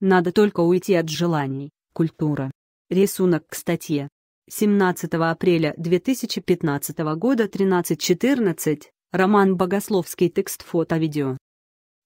Надо только уйти от желаний. Культура. Рисунок к статье. 17 апреля 2015 года 13.14. Роман Богословский. Текст фото-видео.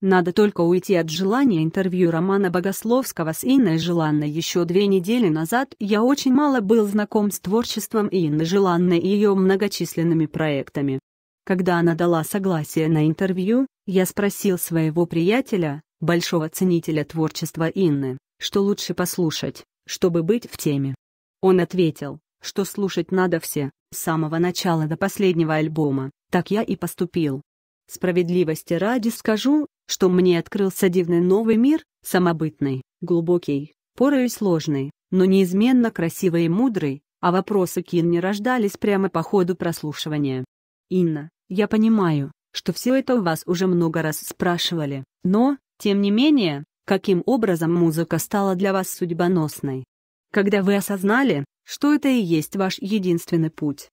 Надо только уйти от желания интервью Романа Богословского с Инной Желанной еще две недели назад я очень мало был знаком с творчеством Инны Желанной и ее многочисленными проектами. Когда она дала согласие на интервью, я спросил своего приятеля, большого ценителя творчества Инны, что лучше послушать, чтобы быть в теме. Он ответил, что слушать надо все, с самого начала до последнего альбома, так я и поступил. Справедливости ради скажу, что мне открылся дивный новый мир, самобытный, глубокий, порой сложный, но неизменно красивый и мудрый, а вопросы к Инне рождались прямо по ходу прослушивания. «Инна, я понимаю, что все это у вас уже много раз спрашивали, но, тем не менее, каким образом музыка стала для вас судьбоносной? Когда вы осознали, что это и есть ваш единственный путь?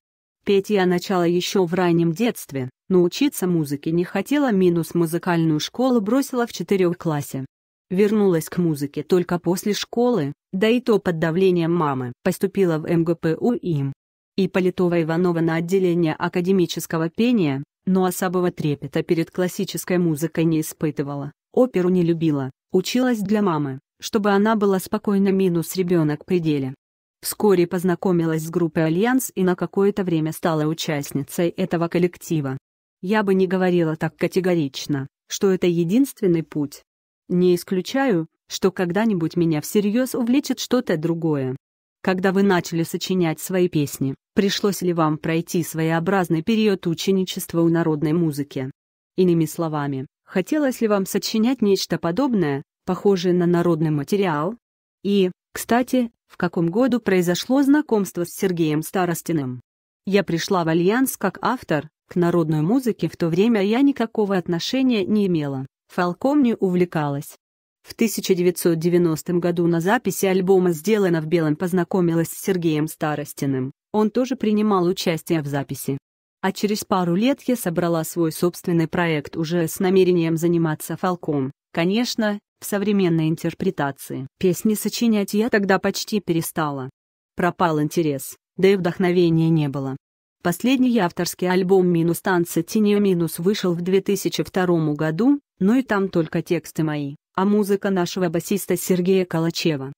Петь я начала еще в раннем детстве, но учиться музыке не хотела минус музыкальную школу бросила в четырем классе. Вернулась к музыке только после школы, да и то под давлением мамы. Поступила в МГПУ им. И Политова Иванова на отделение академического пения, но особого трепета перед классической музыкой не испытывала. Оперу не любила, училась для мамы, чтобы она была спокойна минус ребенок при деле. Вскоре познакомилась с группой «Альянс» и на какое-то время стала участницей этого коллектива. Я бы не говорила так категорично, что это единственный путь. Не исключаю, что когда-нибудь меня всерьез увлечет что-то другое. Когда вы начали сочинять свои песни, пришлось ли вам пройти своеобразный период ученичества у народной музыки? Иными словами, Хотелось ли вам сочинять нечто подобное, похожее на народный материал? И, кстати, в каком году произошло знакомство с Сергеем Старостиным? Я пришла в Альянс как автор, к народной музыке в то время я никакого отношения не имела, фолком не увлекалась. В 1990 году на записи альбома «Сделано в белом» познакомилась с Сергеем Старостиным. Он тоже принимал участие в записи а через пару лет я собрала свой собственный проект уже с намерением заниматься фолком. Конечно, в современной интерпретации. Песни сочинять я тогда почти перестала. Пропал интерес, да и вдохновения не было. Последний авторский альбом «Минус танцы тени минус» вышел в 2002 году, но ну и там только тексты мои, а музыка нашего басиста Сергея Калачева.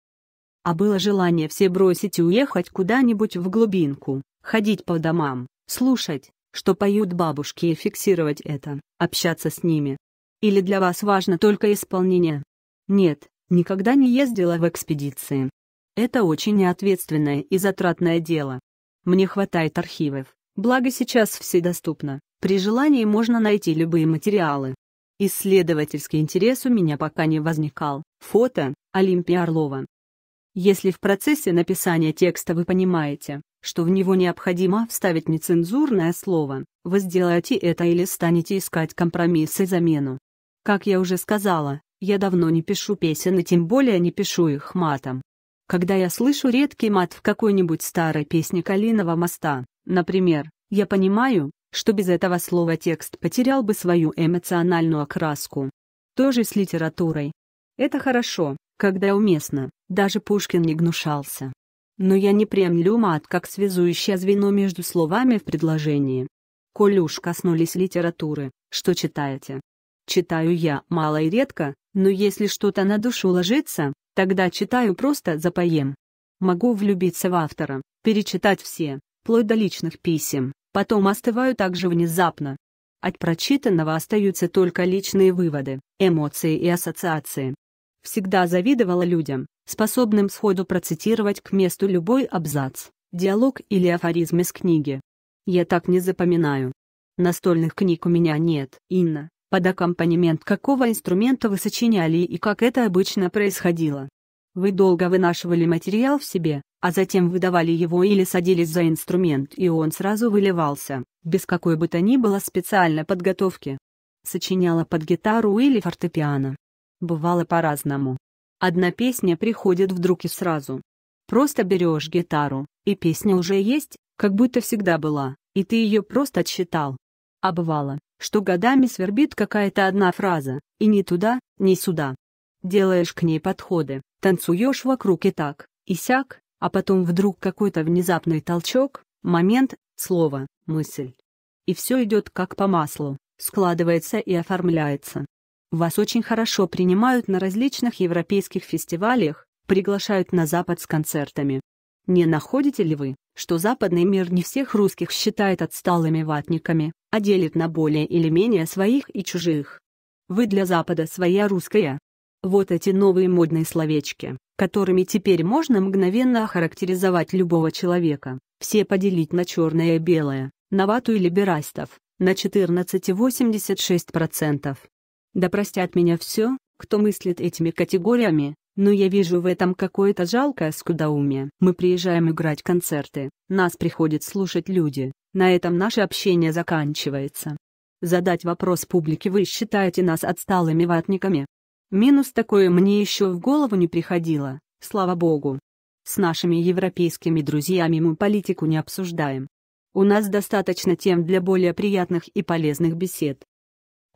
А было желание все бросить и уехать куда-нибудь в глубинку, ходить по домам, слушать, что поют бабушки, и фиксировать это, общаться с ними. Или для вас важно только исполнение? Нет, никогда не ездила в экспедиции. Это очень ответственное и затратное дело. Мне хватает архивов, благо сейчас все доступно, при желании можно найти любые материалы. Исследовательский интерес у меня пока не возникал. Фото Олимпия Орлова. Если в процессе написания текста вы понимаете, что в него необходимо вставить нецензурное слово, вы сделаете это или станете искать компромисс и замену. Как я уже сказала, я давно не пишу песен и тем более не пишу их матом. Когда я слышу редкий мат в какой-нибудь старой песне Калиного моста, например, я понимаю, что без этого слова текст потерял бы свою эмоциональную окраску. Тоже с литературой. Это хорошо, когда уместно, даже Пушкин не гнушался но я не приемлю мат как связующее звено между словами в предложении. Коль уж коснулись литературы, что читаете? Читаю я мало и редко, но если что-то на душу ложится, тогда читаю просто запоем. Могу влюбиться в автора, перечитать все, вплоть до личных писем, потом остываю также внезапно. От прочитанного остаются только личные выводы, эмоции и ассоциации всегда завидовала людям, способным сходу процитировать к месту любой абзац, диалог или афоризм из книги. Я так не запоминаю. Настольных книг у меня нет, Инна, под аккомпанемент какого инструмента вы сочиняли и как это обычно происходило. Вы долго вынашивали материал в себе, а затем выдавали его или садились за инструмент, и он сразу выливался, без какой бы то ни было специальной подготовки. Сочиняла под гитару или фортепиано бывало по-разному. Одна песня приходит вдруг и сразу. Просто берешь гитару, и песня уже есть, как будто всегда была, и ты ее просто отсчитал. А бывало, что годами свербит какая-то одна фраза, и ни туда, ни сюда. Делаешь к ней подходы, танцуешь вокруг и так, и сяк, а потом вдруг какой-то внезапный толчок, момент, слово, мысль. И все идет как по маслу, складывается и оформляется. Вас очень хорошо принимают на различных европейских фестивалях, приглашают на Запад с концертами. Не находите ли вы, что западный мир не всех русских считает отсталыми ватниками, а делит на более или менее своих и чужих? Вы для Запада своя русская. Вот эти новые модные словечки, которыми теперь можно мгновенно охарактеризовать любого человека, все поделить на черное и белое, на вату или берастов, на 14,86%. Да простят меня все, кто мыслит этими категориями, но я вижу в этом какое-то жалкое скудоумие. Мы приезжаем играть концерты, нас приходят слушать люди, на этом наше общение заканчивается. Задать вопрос публике «Вы считаете нас отсталыми ватниками?» Минус такое мне еще в голову не приходило, слава богу. С нашими европейскими друзьями мы политику не обсуждаем. У нас достаточно тем для более приятных и полезных бесед.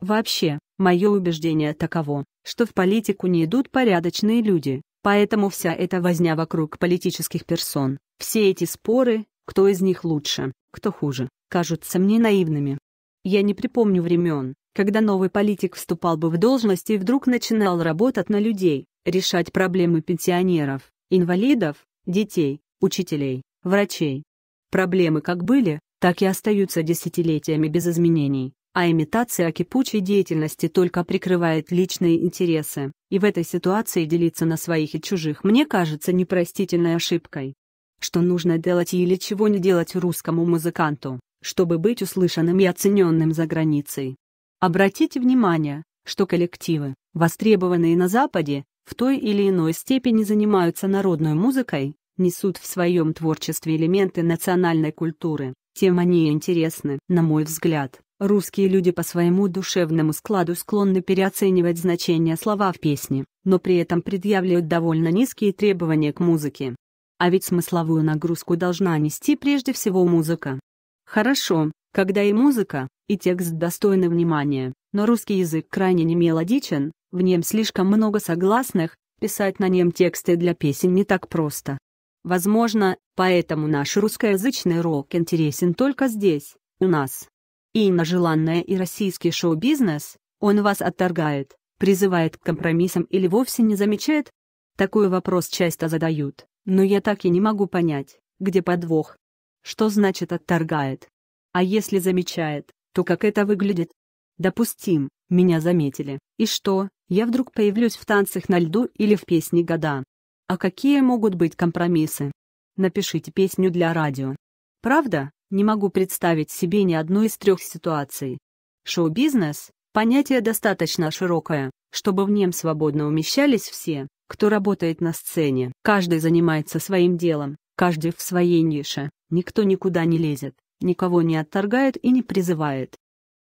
Вообще, мое убеждение таково, что в политику не идут порядочные люди, поэтому вся эта возня вокруг политических персон, все эти споры, кто из них лучше, кто хуже, кажутся мне наивными. Я не припомню времен, когда новый политик вступал бы в должность и вдруг начинал работать на людей, решать проблемы пенсионеров, инвалидов, детей, учителей, врачей. Проблемы как были, так и остаются десятилетиями без изменений а имитация кипучей деятельности только прикрывает личные интересы, и в этой ситуации делиться на своих и чужих мне кажется непростительной ошибкой. Что нужно делать или чего не делать русскому музыканту, чтобы быть услышанным и оцененным за границей. Обратите внимание, что коллективы, востребованные на Западе, в той или иной степени занимаются народной музыкой, несут в своем творчестве элементы национальной культуры, тем они интересны, на мой взгляд. Русские люди по своему душевному складу склонны переоценивать значение слова в песне, но при этом предъявляют довольно низкие требования к музыке. А ведь смысловую нагрузку должна нести прежде всего музыка. Хорошо, когда и музыка, и текст достойны внимания, но русский язык крайне не мелодичен, в нем слишком много согласных, писать на нем тексты для песен не так просто. Возможно, поэтому наш русскоязычный рок интересен только здесь, у нас и на желанное и российский шоу-бизнес, он вас отторгает, призывает к компромиссам или вовсе не замечает? Такой вопрос часто задают, но я так и не могу понять, где подвох. Что значит отторгает? А если замечает, то как это выглядит? Допустим, меня заметили. И что, я вдруг появлюсь в танцах на льду или в песне года? А какие могут быть компромиссы? Напишите песню для радио. Правда, не могу представить себе ни одной из трех ситуаций. Шоу-бизнес – понятие достаточно широкое, чтобы в нем свободно умещались все, кто работает на сцене. Каждый занимается своим делом, каждый в своей нише, никто никуда не лезет, никого не отторгает и не призывает.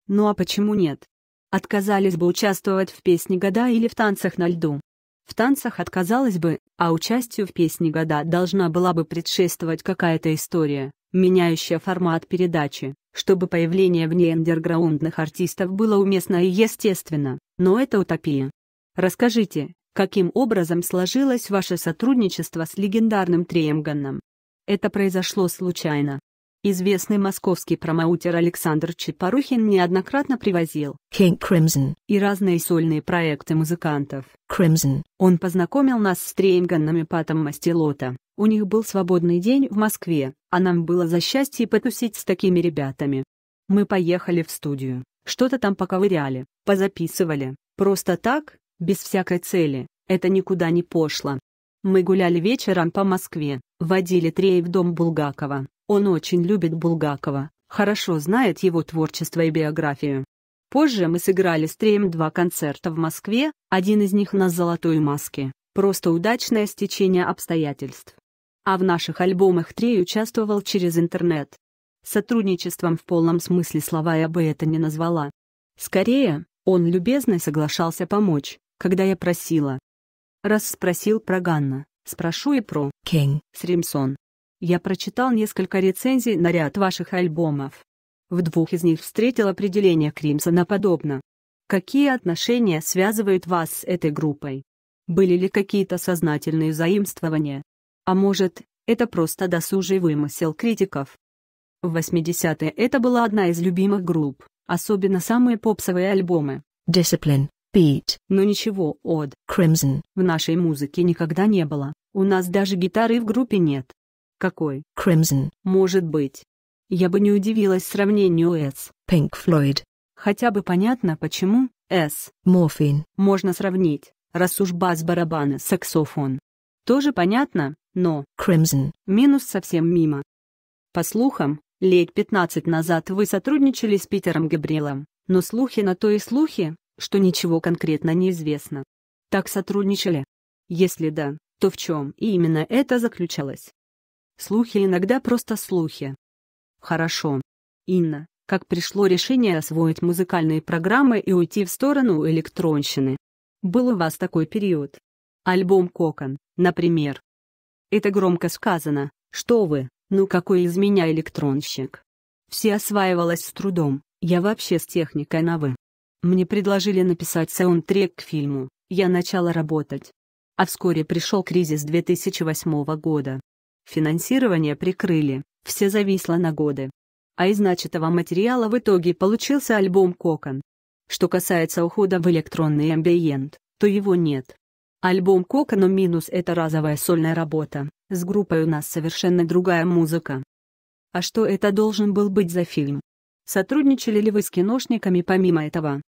Ну а почему нет? Отказались бы участвовать в песне года или в танцах на льду. В танцах отказалась бы, а участию в песне года должна была бы предшествовать какая-то история, меняющая формат передачи, чтобы появление в ней андерграундных артистов было уместно и естественно, но это утопия. Расскажите, каким образом сложилось ваше сотрудничество с легендарным Триемганом? Это произошло случайно. Известный московский промоутер Александр Чепарухин неоднократно привозил King Crimson и разные сольные проекты музыкантов. Crimson. Он познакомил нас с Треймганом и Патом Мастилота. У них был свободный день в Москве, а нам было за счастье потусить с такими ребятами. Мы поехали в студию, что-то там поковыряли, позаписывали, просто так, без всякой цели, это никуда не пошло. Мы гуляли вечером по Москве, водили Трей в дом Булгакова, он очень любит Булгакова, хорошо знает его творчество и биографию. Позже мы сыграли с Треем два концерта в Москве, один из них на «Золотой маске», просто удачное стечение обстоятельств а в наших альбомах Трей участвовал через интернет. Сотрудничеством в полном смысле слова я бы это не назвала. Скорее, он любезно соглашался помочь, когда я просила. Раз спросил про Ганна, спрошу и про «Кинг» Сримсон. Я прочитал несколько рецензий на ряд ваших альбомов. В двух из них встретил определение Кримсона подобно. Какие отношения связывают вас с этой группой? Были ли какие-то сознательные заимствования? А может, это просто досужий вымысел критиков. В 80-е это была одна из любимых групп, особенно самые попсовые альбомы. Discipline, Beat. Но ничего от Crimson в нашей музыке никогда не было, у нас даже гитары в группе нет. Какой? Crimson. Может быть. Я бы не удивилась сравнению с Pink Floyd. Хотя бы понятно почему с Morphine можно сравнить, раз уж бас-барабаны саксофон. Тоже понятно? но Crimson минус совсем мимо. По слухам, лет 15 назад вы сотрудничали с Питером Габриэлом, но слухи на то и слухи, что ничего конкретно не известно. Так сотрудничали? Если да, то в чем и именно это заключалось? Слухи иногда просто слухи. Хорошо. Инна, как пришло решение освоить музыкальные программы и уйти в сторону электронщины? Был у вас такой период? Альбом «Кокон», например, это громко сказано, что вы, ну какой из меня электронщик. Все осваивалось с трудом, я вообще с техникой на «вы». Мне предложили написать саундтрек к фильму, я начала работать. А вскоре пришел кризис 2008 года. Финансирование прикрыли, все зависло на годы. А из начатого материала в итоге получился альбом «Кокон». Что касается ухода в электронный амбиент, то его нет. Альбом Кокону минус это разовая сольная работа, с группой у нас совершенно другая музыка. А что это должен был быть за фильм? Сотрудничали ли вы с киношниками помимо этого?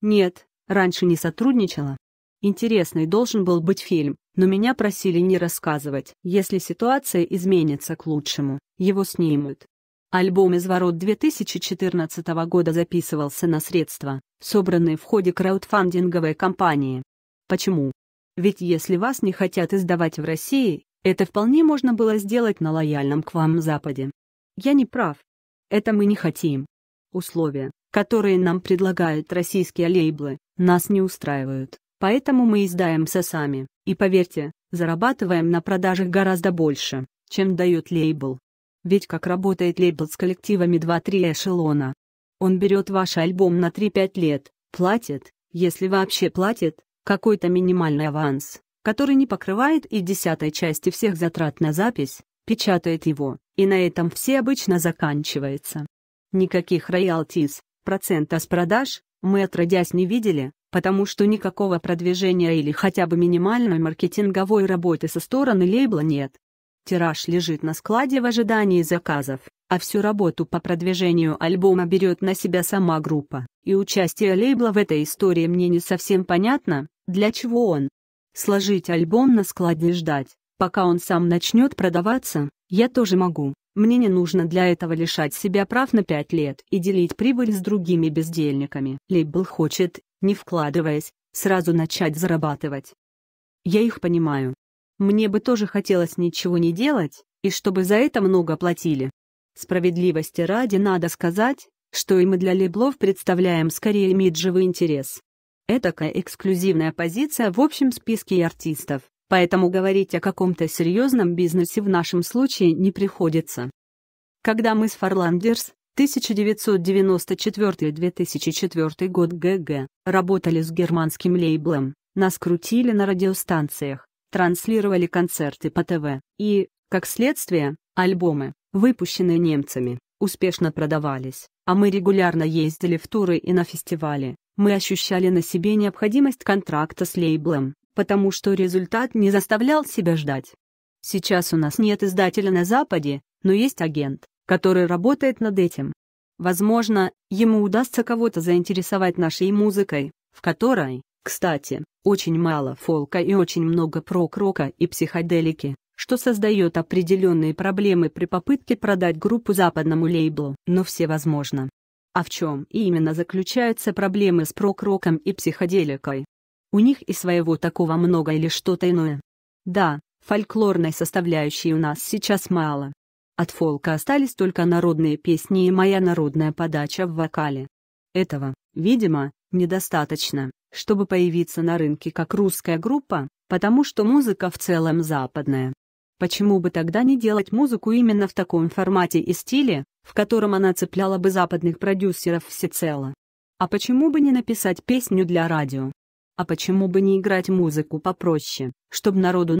Нет, раньше не сотрудничала. Интересный должен был быть фильм, но меня просили не рассказывать. Если ситуация изменится к лучшему, его снимут. Альбом «Изворот» 2014 года записывался на средства, собранные в ходе краудфандинговой кампании. Почему? Ведь если вас не хотят издавать в России, это вполне можно было сделать на лояльном к вам Западе. Я не прав. Это мы не хотим. Условия, которые нам предлагают российские лейблы, нас не устраивают. Поэтому мы издаемся сами. И поверьте, зарабатываем на продажах гораздо больше, чем дает лейбл. Ведь как работает лейбл с коллективами 2-3 эшелона. Он берет ваш альбом на 3-5 лет, платит, если вообще платит, какой-то минимальный аванс, который не покрывает и десятой части всех затрат на запись, печатает его, и на этом все обычно заканчивается. Никаких роялтиз, процента с продаж, мы отродясь не видели, потому что никакого продвижения или хотя бы минимальной маркетинговой работы со стороны лейбла нет. Тираж лежит на складе в ожидании заказов а всю работу по продвижению альбома берет на себя сама группа, и участие лейбла в этой истории мне не совсем понятно, для чего он. Сложить альбом на складе и ждать, пока он сам начнет продаваться, я тоже могу, мне не нужно для этого лишать себя прав на 5 лет и делить прибыль с другими бездельниками. Лейбл хочет, не вкладываясь, сразу начать зарабатывать. Я их понимаю. Мне бы тоже хотелось ничего не делать, и чтобы за это много платили. Справедливости ради надо сказать, что и мы для Леблов представляем скорее имиджевый интерес. Этакая эксклюзивная позиция в общем списке артистов, поэтому говорить о каком-то серьезном бизнесе в нашем случае не приходится. Когда мы с Фарландерс 1994-2004 год ГГ, работали с германским лейблом, нас крутили на радиостанциях, транслировали концерты по ТВ и, как следствие, альбомы выпущенные немцами, успешно продавались, а мы регулярно ездили в туры и на фестивали. Мы ощущали на себе необходимость контракта с лейблом, потому что результат не заставлял себя ждать. Сейчас у нас нет издателя на Западе, но есть агент, который работает над этим. Возможно, ему удастся кого-то заинтересовать нашей музыкой, в которой, кстати, очень мало фолка и очень много прок-рока и психоделики что создает определенные проблемы при попытке продать группу западному лейблу, но все возможно. А в чем именно заключаются проблемы с прок-роком и психоделикой? У них и своего такого много или что-то иное. Да, фольклорной составляющей у нас сейчас мало. От фолка остались только народные песни и моя народная подача в вокале. Этого, видимо, недостаточно, чтобы появиться на рынке как русская группа, потому что музыка в целом западная. Почему бы тогда не делать музыку именно в таком формате и стиле, в котором она цепляла бы западных продюсеров всецело? А почему бы не написать песню для радио? А почему бы не играть музыку попроще, чтобы народу